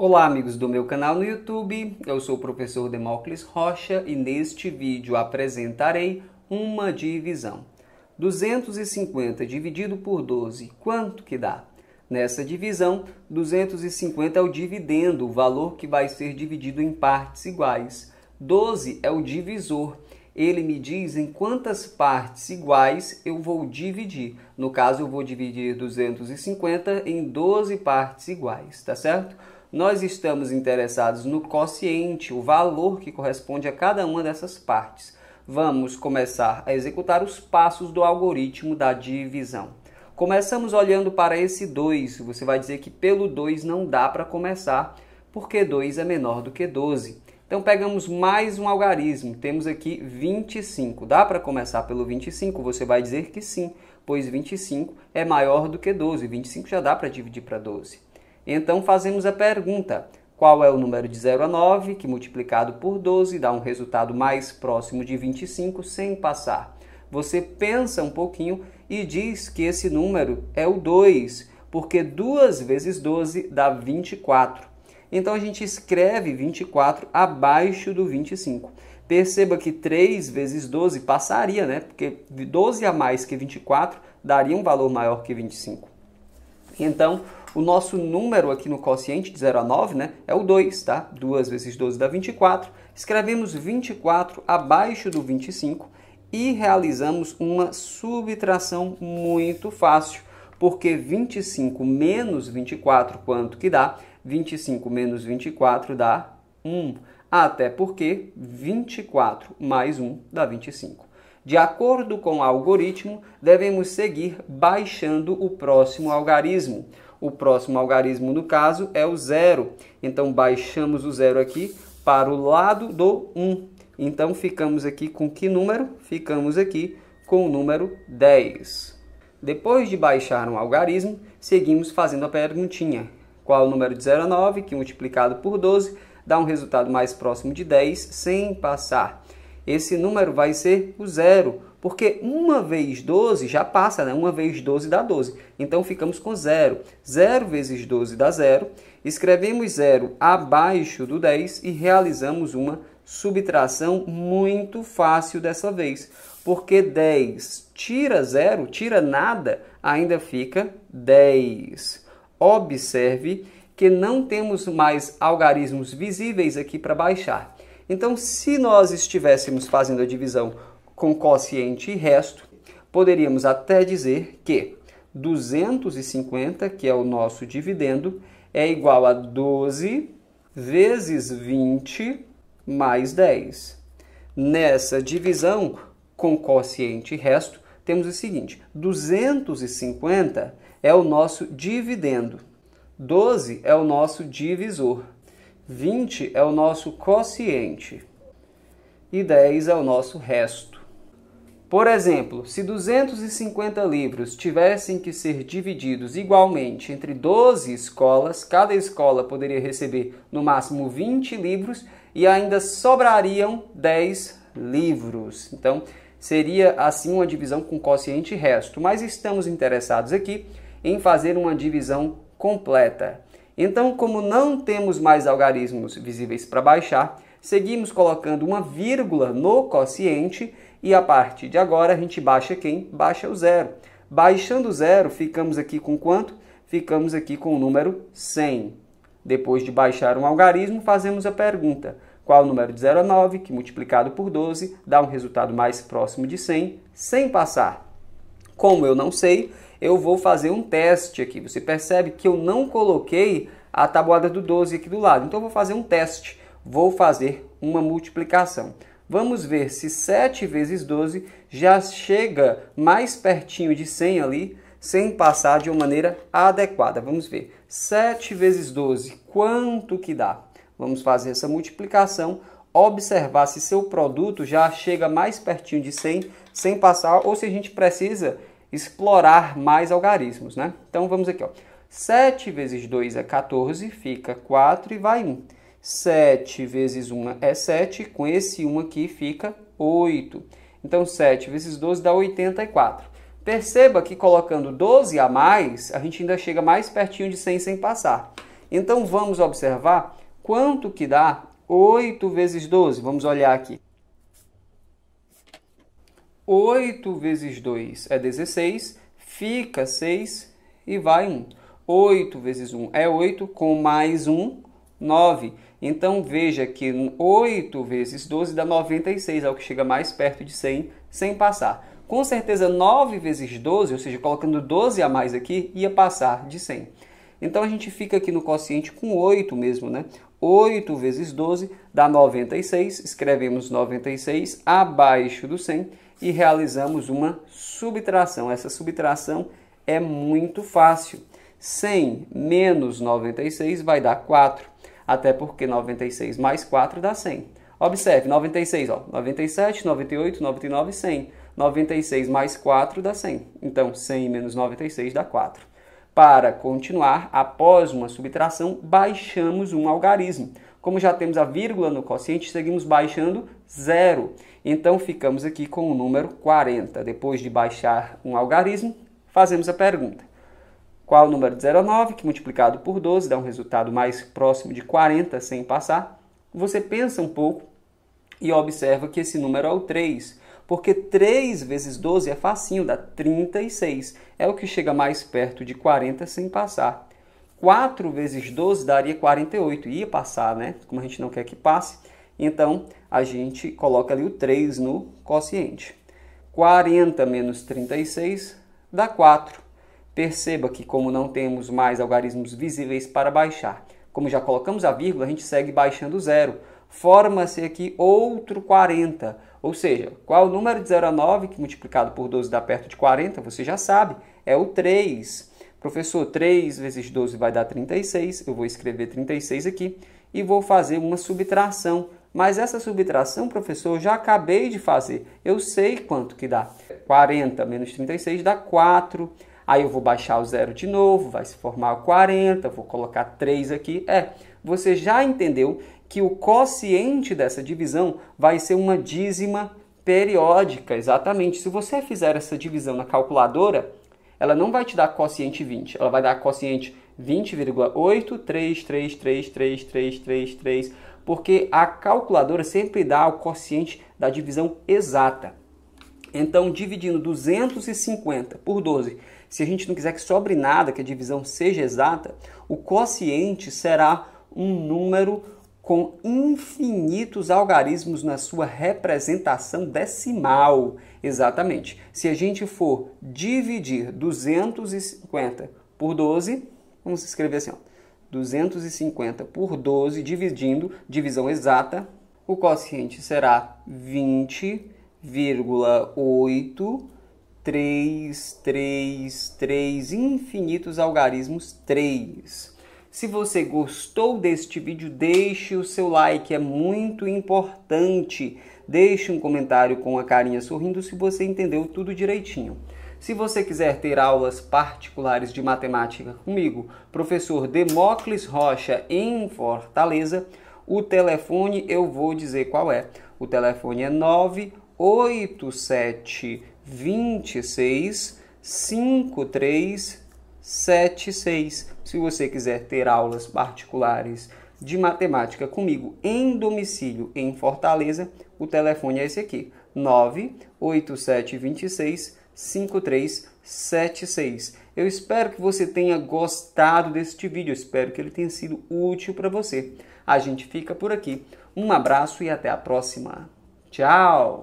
Olá, amigos do meu canal no YouTube. Eu sou o professor Demócles Rocha e neste vídeo apresentarei uma divisão. 250 dividido por 12, quanto que dá? Nessa divisão, 250 é o dividendo, o valor que vai ser dividido em partes iguais. 12 é o divisor. Ele me diz em quantas partes iguais eu vou dividir. No caso, eu vou dividir 250 em 12 partes iguais, tá certo? nós estamos interessados no quociente, o valor que corresponde a cada uma dessas partes. Vamos começar a executar os passos do algoritmo da divisão. Começamos olhando para esse 2, você vai dizer que pelo 2 não dá para começar, porque 2 é menor do que 12. Então pegamos mais um algarismo, temos aqui 25. Dá para começar pelo 25? Você vai dizer que sim, pois 25 é maior do que 12. 25 já dá para dividir para 12. Então fazemos a pergunta: qual é o número de 0 a 9 que multiplicado por 12 dá um resultado mais próximo de 25 sem passar? Você pensa um pouquinho e diz que esse número é o 2, porque 2 vezes 12 dá 24. Então a gente escreve 24 abaixo do 25. Perceba que 3 vezes 12 passaria, né? Porque 12 a mais que 24 daria um valor maior que 25. Então, o nosso número aqui no quociente de 0 a 9 né, é o 2, tá? 2 vezes 12 dá 24. Escrevemos 24 abaixo do 25 e realizamos uma subtração muito fácil, porque 25 menos 24, quanto que dá? 25 menos 24 dá 1, até porque 24 mais 1 dá 25. De acordo com o algoritmo, devemos seguir baixando o próximo algarismo o próximo algarismo no caso é o zero. Então baixamos o zero aqui para o lado do 1. Um. Então ficamos aqui com que número? Ficamos aqui com o número 10. Depois de baixar um algarismo, seguimos fazendo a perguntinha. Qual o número de 0 a 9, que multiplicado por 12 dá um resultado mais próximo de 10 sem passar? Esse número vai ser o zero, porque uma vezes 12 já passa, né? Uma vez 12 dá 12. Então ficamos com 0. 0 vezes 12 dá 0. Escrevemos 0 abaixo do 10 e realizamos uma subtração muito fácil dessa vez. Porque 10 tira 0, tira nada, ainda fica 10. Observe que não temos mais algarismos visíveis aqui para baixar. Então, se nós estivéssemos fazendo a divisão com quociente e resto, poderíamos até dizer que 250, que é o nosso dividendo, é igual a 12 vezes 20 mais 10. Nessa divisão com quociente e resto, temos o seguinte: 250 é o nosso dividendo, 12 é o nosso divisor, 20 é o nosso quociente e 10 é o nosso resto. Por exemplo, se 250 livros tivessem que ser divididos igualmente entre 12 escolas, cada escola poderia receber no máximo 20 livros e ainda sobrariam 10 livros. Então, seria assim uma divisão com quociente resto, mas estamos interessados aqui em fazer uma divisão completa. Então, como não temos mais algarismos visíveis para baixar, seguimos colocando uma vírgula no quociente e a partir de agora a gente baixa quem? Baixa o zero. Baixando o zero, ficamos aqui com quanto? Ficamos aqui com o número 100. Depois de baixar um algarismo, fazemos a pergunta: qual o número de 0 a 9, que multiplicado por 12 dá um resultado mais próximo de 100, sem passar? Como eu não sei, eu vou fazer um teste aqui. Você percebe que eu não coloquei a tabuada do 12 aqui do lado. Então, eu vou fazer um teste. Vou fazer uma multiplicação. Vamos ver se 7 vezes 12 já chega mais pertinho de 100 ali, sem passar de uma maneira adequada. Vamos ver. 7 vezes 12, quanto que dá? Vamos fazer essa multiplicação, observar se seu produto já chega mais pertinho de 100, sem passar, ou se a gente precisa explorar mais algarismos, né? Então vamos aqui, ó. 7 vezes 2 é 14, fica 4 e vai 1. 7 vezes 1 é 7, com esse 1 aqui fica 8. Então, 7 vezes 12 dá 84. Perceba que colocando 12 a mais, a gente ainda chega mais pertinho de 100 sem passar. Então, vamos observar quanto que dá 8 vezes 12. Vamos olhar aqui. 8 vezes 2 é 16, fica 6 e vai 1. 8 vezes 1 é 8, com mais 1 9. Então veja que 8 vezes 12 dá 96, é o que chega mais perto de 100 sem passar. Com certeza 9 vezes 12, ou seja, colocando 12 a mais aqui, ia passar de 100. Então a gente fica aqui no quociente com 8 mesmo, né? 8 vezes 12 dá 96, escrevemos 96 abaixo do 100 e realizamos uma subtração. Essa subtração é muito fácil. 100 menos 96 vai dar 4, até porque 96 mais 4 dá 100. Observe, 96, ó, 97, 98, 99, 100. 96 mais 4 dá 100. Então, 100 menos 96 dá 4. Para continuar, após uma subtração, baixamos um algarismo. Como já temos a vírgula no quociente, seguimos baixando zero. Então, ficamos aqui com o número 40. Depois de baixar um algarismo, fazemos a pergunta. Qual o número de 09, que multiplicado por 12 dá um resultado mais próximo de 40 sem passar? Você pensa um pouco e observa que esse número é o 3, porque 3 vezes 12 é facinho, dá 36. É o que chega mais perto de 40 sem passar. 4 vezes 12 daria 48, ia passar, né? Como a gente não quer que passe, então a gente coloca ali o 3 no quociente. 40 menos 36 dá 4. Perceba que como não temos mais algarismos visíveis para baixar, como já colocamos a vírgula, a gente segue baixando zero. Forma-se aqui outro 40, ou seja, qual é o número de 0 a 9, que multiplicado por 12 dá perto de 40, você já sabe, é o 3. Professor, 3 vezes 12 vai dar 36, eu vou escrever 36 aqui e vou fazer uma subtração. Mas essa subtração, professor, eu já acabei de fazer, eu sei quanto que dá. 40 menos 36 dá 4, Aí eu vou baixar o zero de novo, vai se formar 40, vou colocar 3 aqui. É, você já entendeu que o quociente dessa divisão vai ser uma dízima periódica, exatamente. Se você fizer essa divisão na calculadora, ela não vai te dar quociente 20, ela vai dar quociente 20,833333333, porque a calculadora sempre dá o quociente da divisão exata. Então, dividindo 250 por 12 se a gente não quiser que sobre nada, que a divisão seja exata, o quociente será um número com infinitos algarismos na sua representação decimal. Exatamente. Se a gente for dividir 250 por 12, vamos escrever assim, ó, 250 por 12, dividindo, divisão exata, o quociente será 20,8 3, 3, 3, infinitos algarismos 3. Se você gostou deste vídeo, deixe o seu like, é muito importante. Deixe um comentário com a carinha sorrindo se você entendeu tudo direitinho. Se você quiser ter aulas particulares de matemática comigo, professor Demócles Rocha em Fortaleza, o telefone eu vou dizer qual é. O telefone é 987 26 5376. Se você quiser ter aulas particulares de matemática comigo em domicílio em Fortaleza, o telefone é esse aqui: 98726 5376. Eu espero que você tenha gostado deste vídeo, Eu espero que ele tenha sido útil para você. A gente fica por aqui. Um abraço e até a próxima. Tchau!